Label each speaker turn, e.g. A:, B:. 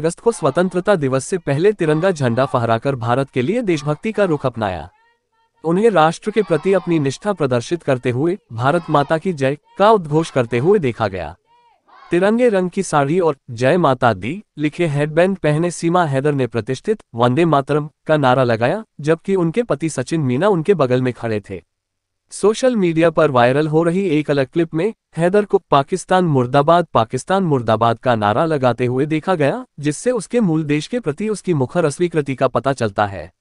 A: अगस्त को स्वतंत्रता दिवस से पहले तिरंगा झंडा फहराकर भारत के लिए देशभक्ति का रुख अपनाया उन्हें राष्ट्र के प्रति अपनी निष्ठा प्रदर्शित करते हुए भारत माता की जय का उद्घोष करते हुए देखा गया तिरंगे रंग की साड़ी और जय माता दी लिखे हेडबैंड पहने सीमा हैदर ने प्रतिष्ठित वंदे मातरम का नारा लगाया जबकि उनके पति सचिन मीना उनके बगल में खड़े थे सोशल मीडिया पर वायरल हो रही एक अलग क्लिप में हैदर को पाकिस्तान मुर्दाबाद पाकिस्तान मुर्दाबाद का नारा लगाते हुए देखा गया जिससे उसके मूल देश के प्रति उसकी मुखर अस्वीकृति का पता चलता है